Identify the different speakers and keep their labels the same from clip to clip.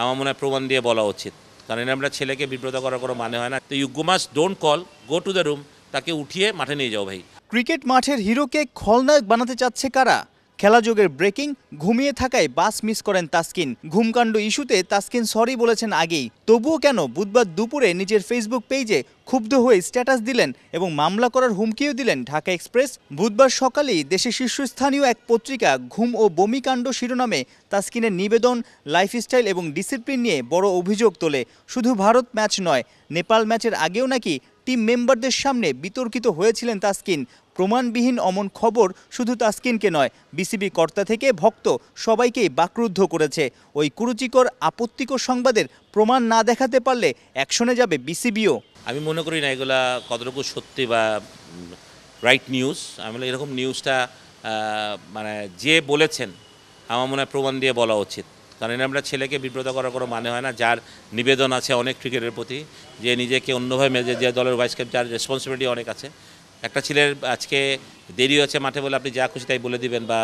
Speaker 1: আমার মনে হয় প্রমাণ দিয়ে বলা উচিত কারণ এটা আমরা ছেলেকে বিব্রত করার কোনো মানে হয় না তো you must don't call go to the room তাকে উঠিয়ে মাঠে নিয়ে যাও ভাই
Speaker 2: ক্রিকেট মাঠের হিরোকে খলনায়ক বানাতে চাচ্ছে কারা খেলাযোগের ব্রেকিং ঘুমিয়ে থাকায় বাস মিস করেন তাস্কিন ঘুমকাণ্ড ইস্যুতে তাসকিন সরি বলেছেন আগেই তবুও কেন বুধবার দুপুরে নিজের ফেসবুক পেজে ক্ষুব্ধ হয়ে স্ট্যাটাস দিলেন এবং মামলা করার হুমকিও দিলেন ঢাকা এক্সপ্রেস বুধবার সকালেই দেশে শীর্ষস্থানীয় এক পত্রিকা ঘুম ও বমিকাণ্ড শিরোনামে তাসকিনের নিবেদন লাইফস্টাইল এবং ডিসিপ্লিন নিয়ে বড় অভিযোগ তোলে শুধু ভারত ম্যাচ নয় নেপাল ম্যাচের আগেও নাকি টিম মেম্বারদের সামনে বিতর্কিত হয়েছিলেন তাসকিন প্রমাণবিহীন অমন খবর শুধু তাসকিনকে নয় বিসিবি কর্তা থেকে ভক্ত সবাইকেই বাকরুদ্ধ করেছে ওই কুরুচিকর আপত্তিকর সংবাদের প্রমাণ না দেখাতে পারলে অ্যাকশনে যাবে বিসিবিও
Speaker 1: আমি মনে করি না এগুলা কতটুকু সত্যি বা রাইট নিউজ আমি এরকম নিউজটা মানে যে বলেছেন আমার মনে হয় প্রমাণ দিয়ে বলা উচিত কারণ আমরা ছেলেকে বিব্রত করার কোনো মানে হয় না যার নিবেদন আছে অনেক ক্রিকেটের প্রতি যে নিজেকে অন্যভাবে মেজে যে দলের ভাইস ক্যাপ্টেন যার রেসপন্সিবিলিটি অনেক আছে একটা ছেলের আজকে দেরি হচ্ছে মাঠে বলে আপনি যা খুশি তাই বলে দিবেন বা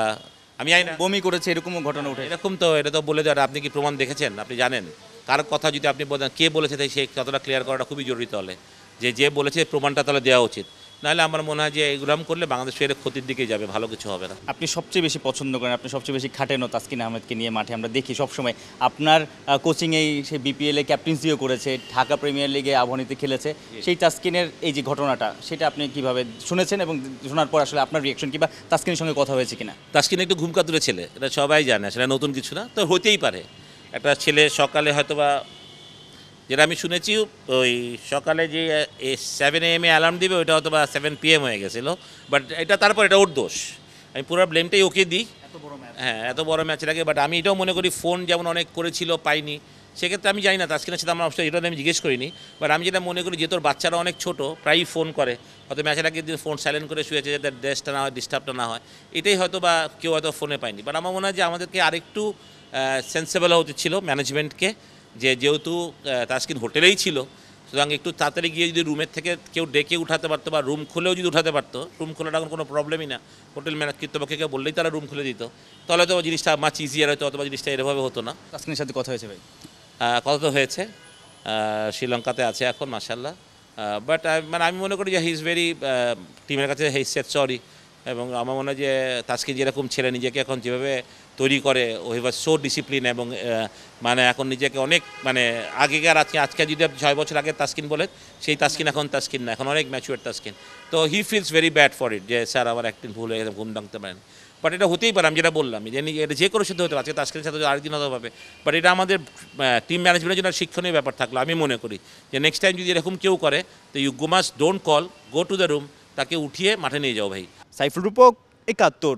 Speaker 1: আমি বমি করেছে এরকমও ঘটনা উঠে এরকম তো এটা তো বলে দেওয়ার আপনি কি প্রমাণ দেখেছেন আপনি জানেন কার কথা যদি আপনি বলেন কে বলেছে তাই সে কতটা ক্লিয়ার করাটা খুবই জরুরি তাহলে যে যে বলেছে প্রমাণটা তাহলে দেওয়া উচিত নাহলে আমার মনে হয় যে এগুলাম করলে বাংলাদেশ ফের ক্ষতির দিকে যাবে ভালো কিছু হবে না
Speaker 2: আপনি সবচেয়ে বেশি পছন্দ করেন আপনি সবচেয়ে বেশি খাটেন ও তাসকিন আহমেদকে নিয়ে মাঠে আমরা দেখি সবসময় আপনার কোচিংয়েই সে বিপিএলে ক্যাপ্টেন্সিও করেছে ঢাকা প্রিমিয়ার লিগে আবহানিতে খেলেছে সেই তাসকিনের এই যে ঘটনাটা সেটা আপনি কিভাবে শুনেছেন এবং শোনার পর আসলে আপনার রিয়াকশন কিংবা তাসকিনের সঙ্গে কথা হয়েছে
Speaker 1: কিনা তাসকিন একটু ঘুমকাতুরে ছেলে এটা সবাই জানে সেটা নতুন কিছু না তো হতেই পারে একটা ছেলে সকালে হয়তো বা যেটা আমি শুনেছি ওই সকালে যে সেভেন এম এ অ্যালার্ম দিবে ওইটা হয়তো বা সেভেন পি এম হয়ে গেছিলো বাট এটা তারপর এটা ওর দোষ আমি পুরো ব্লেমটাই ওকে দিই হ্যাঁ এত বড় ম্যাচ লাগে বাট আমি এটাও মনে করি ফোন যেমন অনেক করেছিল পাইনি সেক্ষেত্রে আমি জানি না তাসকিনের সাথে আমার অবশ্যই এটা আমি জিজ্ঞেস করিনি বাট আমি যেটা মনে করি যে তোর বাচ্চারা অনেক ছোট প্রায়ই ফোন করে হয়তো ম্যাচের আগে যদি ফোন সাইলেন্ট করে শুয়েছে যাতে ড্রেসটা না হয় ডিস্টার্বটা না হয় এটাই হয়তো বা কেউ হয়তো ফোনে পায়নি বাট আমার মনে হয় যে আমাদেরকে আরেকটু সেন্সেবল হতে ছিল ম্যানেজমেন্টকে যে যেহেতু তাস্কিন হোটেলেই ছিল সুতরাং একটু তাড়াতাড়ি গিয়ে যদি রুমের থেকে কেউ ডেকে উঠাতে পারতো বা রুম খুলেও যদি উঠাতে পারতো রুম খোলা এখন কোনো প্রবলেমই না হোটেল ম্যানেজ কর্তৃপক্ষকে বললেই তারা রুম খুলে দিত তাহলে তো জিনিসটা মাছ ইজিয়ার হতো অথবা জিনিসটা এরভাবে হতো না তাস্কিনের সাথে কথা হয়েছে ভাই কথা তো হয়েছে শ্রীলঙ্কাতে আছে এখন মাসাল্লাহ বাট মানে আমি মনে করি যে হি ইজ ভেরি টিমের কাছে হি সেট সরি এবং আমার মনে হয় যে তাজকে যেরকম ছেলে নিজেকে এখন যেভাবে তৈরি করে ওইভাবে সো ডিসিপ্লিন এবং মানে এখন নিজেকে অনেক মানে আগেকার আজকে আজকে যদি ছয় বছর আগে তাস্কিন বলে সেই তাস্কিন এখন তাস্কিন না এখন অনেক ম্যাচুয়ার তাস্কিন তো he feels very bad for it যে স্যার আমার একদিন ভুল হয়ে ঘুম ডাকতে পারেন বাট এটা হতেই পারে আমি যেটা বললাম যে এটা যে কোনো সিদ্ধ হতে পারে আজকে তাস্কিনের সাথে আরেকদিন হতে পারে বাট এটা আমাদের টিম ম্যানেজমেন্টের জন্য শিক্ষণীয় ব্যাপার থাকলো আমি মনে করি যে নেক্সট টাইম যদি এরকম কেউ করে তো you go must don't call go to the room তাকে উঠিয়ে মাঠে নিয়ে যাও ভাই সাইফুল রূপক একাত্তর